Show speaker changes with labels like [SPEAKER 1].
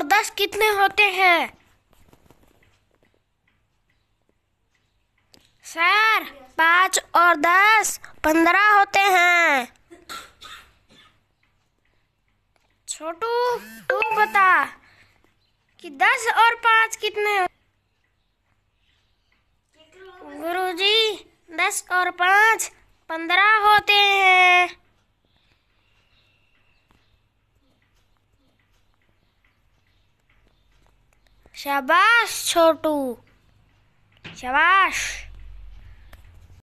[SPEAKER 1] और दस कितने
[SPEAKER 2] होते हैं सर पाँच और दस पंद्रह होते हैं छोटू तू बता कि दस और पाँच कितने गुरुजी दस और पाँच पंद्रह
[SPEAKER 3] शाबाश छोटू शाबाश